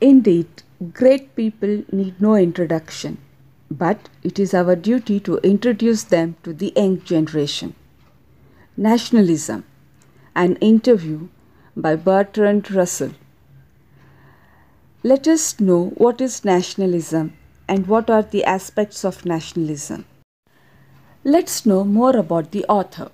Indeed, great people need no introduction, but it is our duty to introduce them to the young generation. Nationalism An interview by Bertrand Russell. Let us know what is nationalism and what are the aspects of nationalism. Let's know more about the author.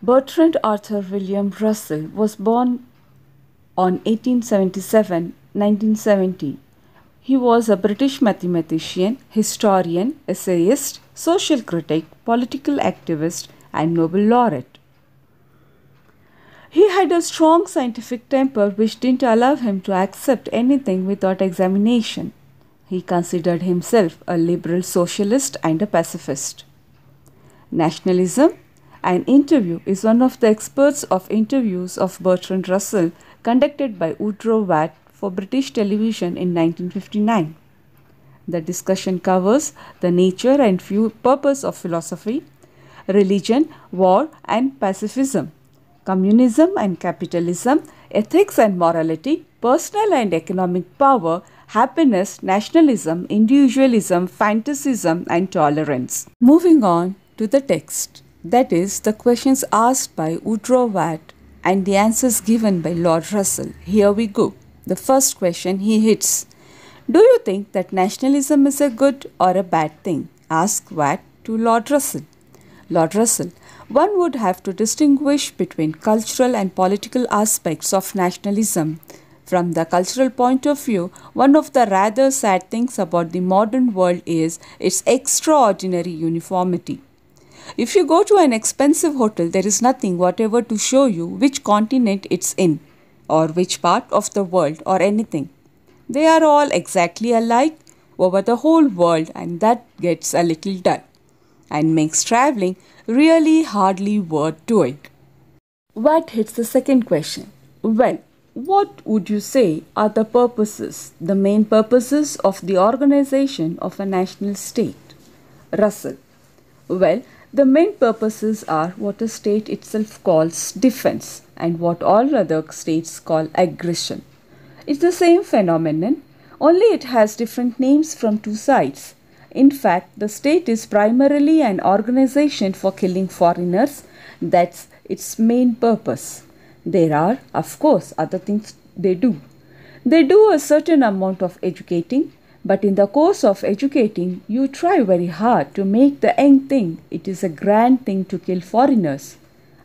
Bertrand Arthur William Russell was born on 1877 1970. He was a British mathematician, historian, essayist, social critic, political activist, and Nobel laureate. He had a strong scientific temper which didn't allow him to accept anything without examination. He considered himself a liberal socialist and a pacifist. Nationalism An interview is one of the experts of interviews of Bertrand Russell conducted by Woodrow Watt for British television in 1959. The discussion covers the nature and purpose of philosophy, religion, war and pacifism, communism and capitalism, ethics and morality, personal and economic power, happiness, nationalism, individualism, fantasism, and tolerance. Moving on to the text, that is, the questions asked by Woodrow Watt and the answers given by Lord Russell. Here we go. The first question he hits Do you think that nationalism is a good or a bad thing? asked Watt to Lord Russell. Lord Russell, one would have to distinguish between cultural and political aspects of nationalism. From the cultural point of view, one of the rather sad things about the modern world is its extraordinary uniformity. If you go to an expensive hotel, there is nothing whatever to show you which continent it's in or which part of the world or anything. They are all exactly alike over the whole world, and that gets a little dull and makes traveling really hardly worth doing. What hits the second question? Well, what would you say are the purposes, the main purposes of the organization of a national state? Russell. Well, the main purposes are what a state itself calls defense and what all other states call aggression. It's the same phenomenon, only it has different names from two sides. In fact, the state is primarily an organization for killing foreigners, that's its main purpose. There are, of course, other things they do. They do a certain amount of educating, but in the course of educating, you try very hard to make the young think it is a grand thing to kill foreigners.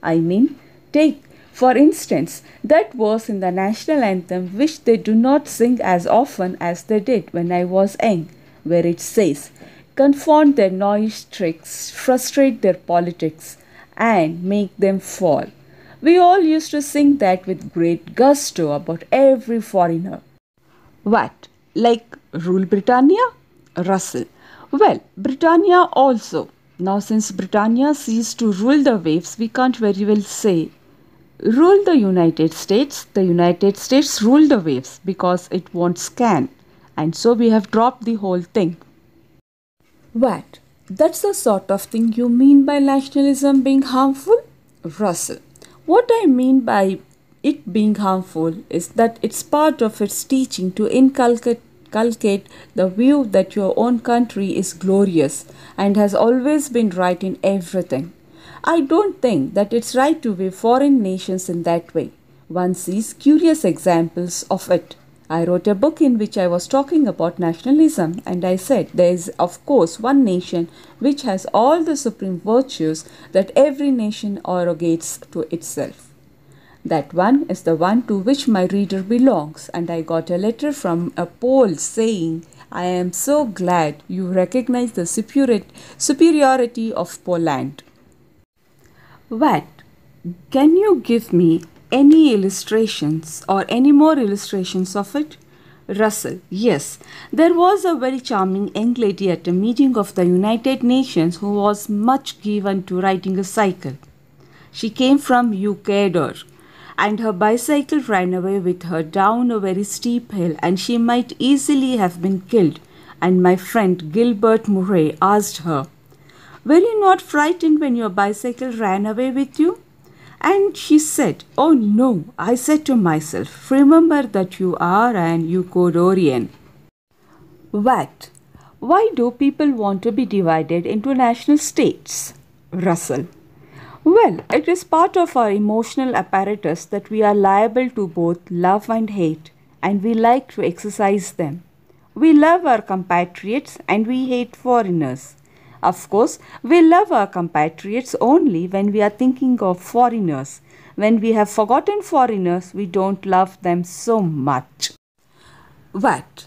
I mean, take, for instance, that verse in the national anthem which they do not sing as often as they did when I was young, where it says, Confound their noise tricks, frustrate their politics, and make them fall. We all used to sing that with great gusto about every foreigner. What? like Rule Britannia? Russell. Well, Britannia also. Now, since Britannia ceased to rule the waves, we can't very well say rule the United States. The United States rule the waves because it won't can. And so we have dropped the whole thing. What? That's the sort of thing you mean by nationalism being harmful? Russell. What I mean by it being harmful is that it's part of its teaching to inculcate the view that your own country is glorious and has always been right in everything. I don't think that it's right to view foreign nations in that way. One sees curious examples of it. I wrote a book in which I was talking about nationalism, and I said there is, of course, one nation which has all the supreme virtues that every nation arrogates to itself. That one is the one to which my reader belongs, and I got a letter from a Pole saying, I am so glad you recognize the superiority of Poland. What? Can you give me any illustrations or any more illustrations of it? Russell, yes. There was a very charming young lady at a meeting of the United Nations who was much given to riding a cycle. She came from UK and her bicycle ran away with her down a very steep hill and she might easily have been killed. And my friend Gilbert Murray asked her, Were you not frightened when your bicycle ran away with you? And she said, Oh no, I said to myself, Remember that you are an Eukodorian. What? Why do people want to be divided into national states? Russell. Well, it is part of our emotional apparatus that we are liable to both love and hate, and we like to exercise them. We love our compatriots and we hate foreigners. Of course, we love our compatriots only when we are thinking of foreigners. When we have forgotten foreigners, we don't love them so much. But,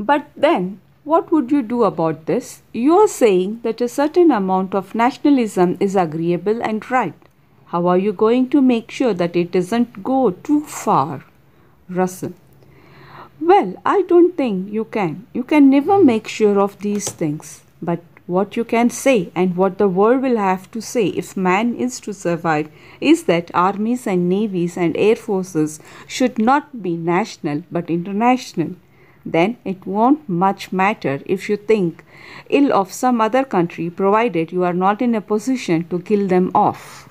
but then what would you do about this? You are saying that a certain amount of nationalism is agreeable and right. How are you going to make sure that it doesn't go too far? Russell. Well, I don't think you can. You can never make sure of these things. But what you can say and what the world will have to say if man is to survive is that armies and navies and air forces should not be national but international then it won't much matter if you think ill of some other country provided you are not in a position to kill them off.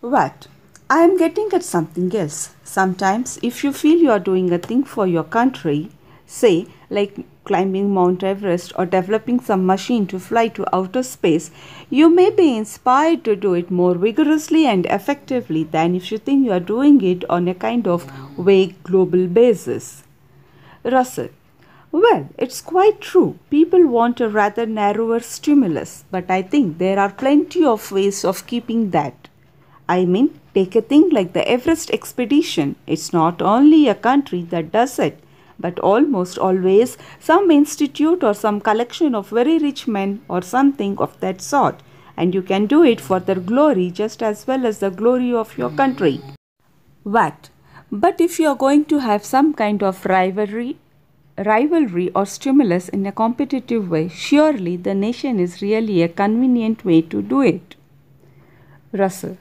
What? I am getting at something else. Sometimes, if you feel you are doing a thing for your country, say like climbing Mount Everest or developing some machine to fly to outer space, you may be inspired to do it more vigorously and effectively than if you think you are doing it on a kind of vague global basis. Russell, well, it's quite true. People want a rather narrower stimulus, but I think there are plenty of ways of keeping that. I mean, take a thing like the Everest expedition. It's not only a country that does it, but almost always some institute or some collection of very rich men or something of that sort. And you can do it for their glory just as well as the glory of your country. What? But if you are going to have some kind of rivalry, rivalry or stimulus in a competitive way, surely the nation is really a convenient way to do it. Russell.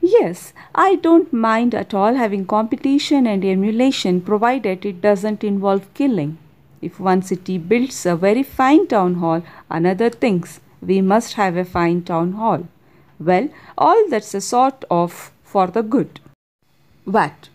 Yes, I don't mind at all having competition and emulation provided it doesn't involve killing. If one city builds a very fine town hall, another thinks we must have a fine town hall. Well, all that's a sort of for the good. What?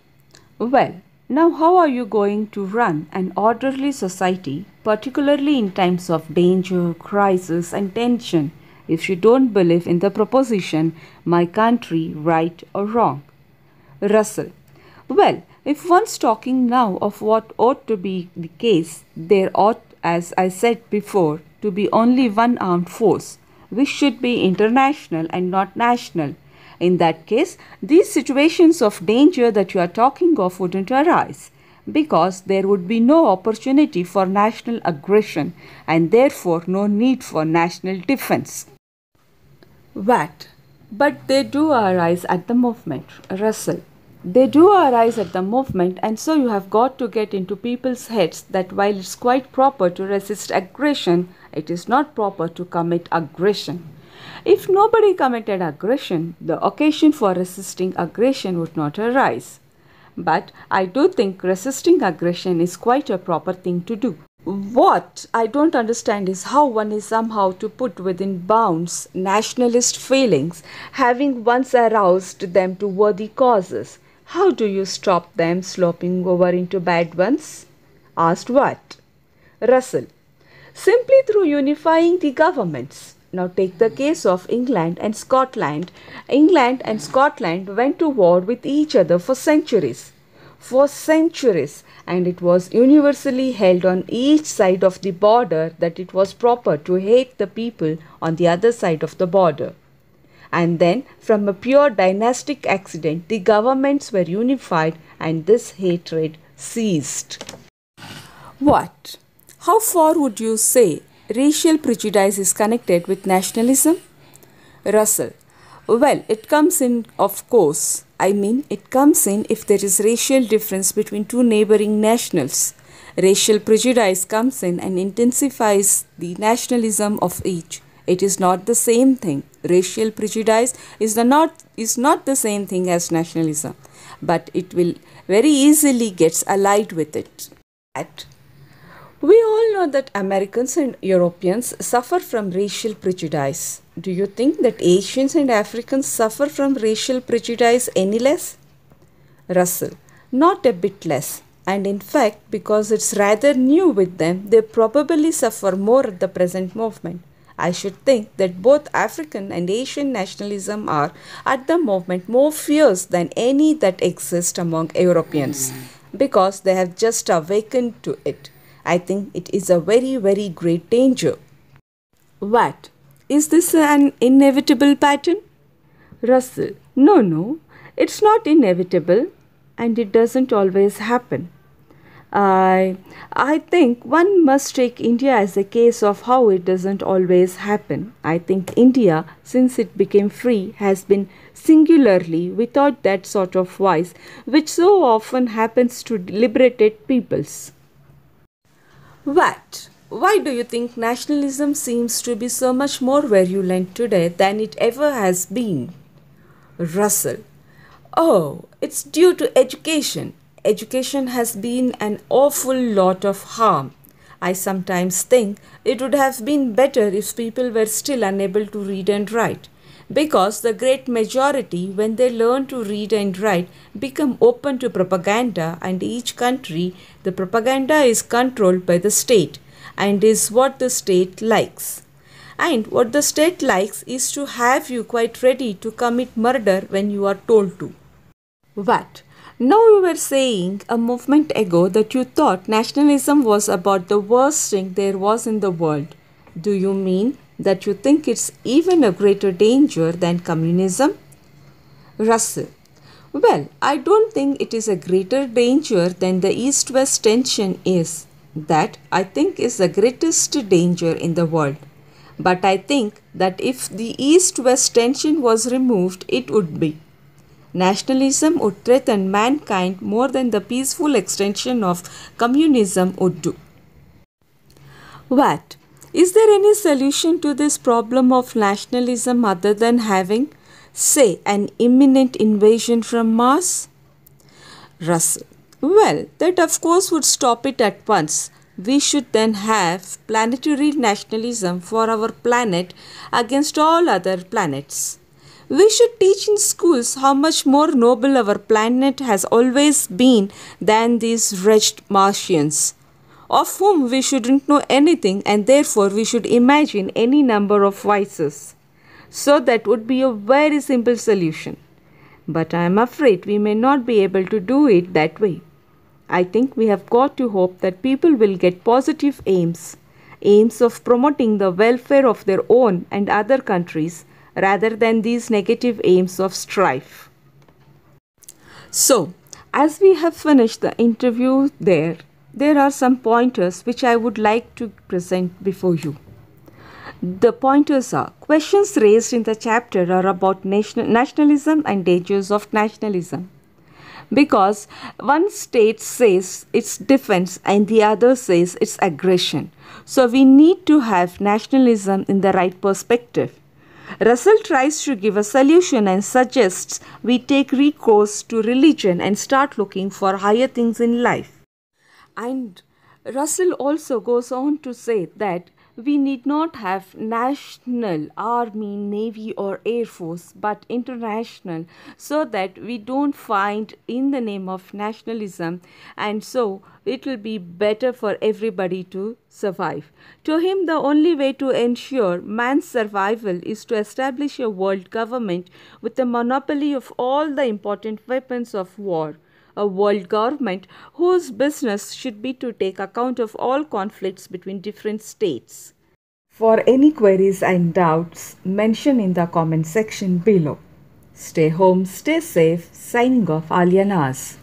Well, now, how are you going to run an orderly society, particularly in times of danger, crisis, and tension, if you don't believe in the proposition, my country, right or wrong? Russell. Well, if one's talking now of what ought to be the case, there ought, as I said before, to be only one armed force, which should be international and not national in that case, these situations of danger that you are talking of wouldn't arise because there would be no opportunity for national aggression and therefore no need for national defense. What? But they do arise at the movement, Russell. They do arise at the movement, and so you have got to get into people's heads that while it's quite proper to resist aggression, it is not proper to commit aggression. If nobody committed aggression, the occasion for resisting aggression would not arise. But I do think resisting aggression is quite a proper thing to do. What I don't understand is how one is somehow to put within bounds nationalist feelings, having once aroused them to worthy causes. How do you stop them sloping over into bad ones? Asked what? Russell. Simply through unifying the governments. Now take the case of England and Scotland. England and Scotland went to war with each other for centuries. For centuries, and it was universally held on each side of the border that it was proper to hate the people on the other side of the border. And then, from a pure dynastic accident, the governments were unified and this hatred ceased. What? How far would you say racial prejudice is connected with nationalism? Russell. Well, it comes in, of course. I mean, it comes in if there is racial difference between two neighboring nationals. Racial prejudice comes in and intensifies the nationalism of each. It is not the same thing. Racial prejudice is the not is not the same thing as nationalism, but it will very easily gets allied with it. At know that Americans and Europeans suffer from racial prejudice. Do you think that Asians and Africans suffer from racial prejudice any less? Russell, not a bit less. And in fact, because it's rather new with them, they probably suffer more at the present movement. I should think that both African and Asian nationalism are at the moment more fierce than any that exist among Europeans because they have just awakened to it. I think it is a very, very great danger. What? Is this an inevitable pattern? Russell, no, no, it's not inevitable and it doesn't always happen. I, I think one must take India as a case of how it doesn't always happen. I think India, since it became free, has been singularly without that sort of vice which so often happens to liberated peoples. What? Why do you think nationalism seems to be so much more virulent today than it ever has been? Russell. Oh, it's due to education. Education has been an awful lot of harm. I sometimes think it would have been better if people were still unable to read and write because the great majority, when they learn to read and write, become open to propaganda, and each country, the propaganda is controlled by the state and is what the state likes. And what the state likes is to have you quite ready to commit murder when you are told to. What? Now you were saying a movement ago that you thought nationalism was about the worst thing there was in the world. Do you mean that you think it's even a greater danger than communism? Russell. Well, I don't think it is a greater danger than the East West tension is. That, I think, is the greatest danger in the world. But I think that if the East West tension was removed, it would be. Nationalism would threaten mankind more than the peaceful extension of communism would do. What? Is there any solution to this problem of nationalism other than having, say, an imminent invasion from Mars? Russell. Well, that of course would stop it at once. We should then have planetary nationalism for our planet against all other planets. We should teach in schools how much more noble our planet has always been than these wretched Martians of whom we shouldn't know anything and therefore we should imagine any number of vices. So that would be a very simple solution. But I am afraid we may not be able to do it that way. I think we have got to hope that people will get positive aims, aims of promoting the welfare of their own and other countries rather than these negative aims of strife. So, as we have finished the interview there, there are some pointers which I would like to present before you. The pointers are questions raised in the chapter are about nationalism and dangers of nationalism. Because one state says it's defense and the other says it's aggression. So we need to have nationalism in the right perspective. Russell tries to give a solution and suggests we take recourse to religion and start looking for higher things in life. And Russell also goes on to say that we need not have national army, navy, or air force, but international, so that we don't find in the name of nationalism, and so it will be better for everybody to survive. To him, the only way to ensure man's survival is to establish a world government with a monopoly of all the important weapons of war a world government whose business should be to take account of all conflicts between different states. For any queries and doubts, mention in the comment section below. Stay home, stay safe. Signing off, Alianas.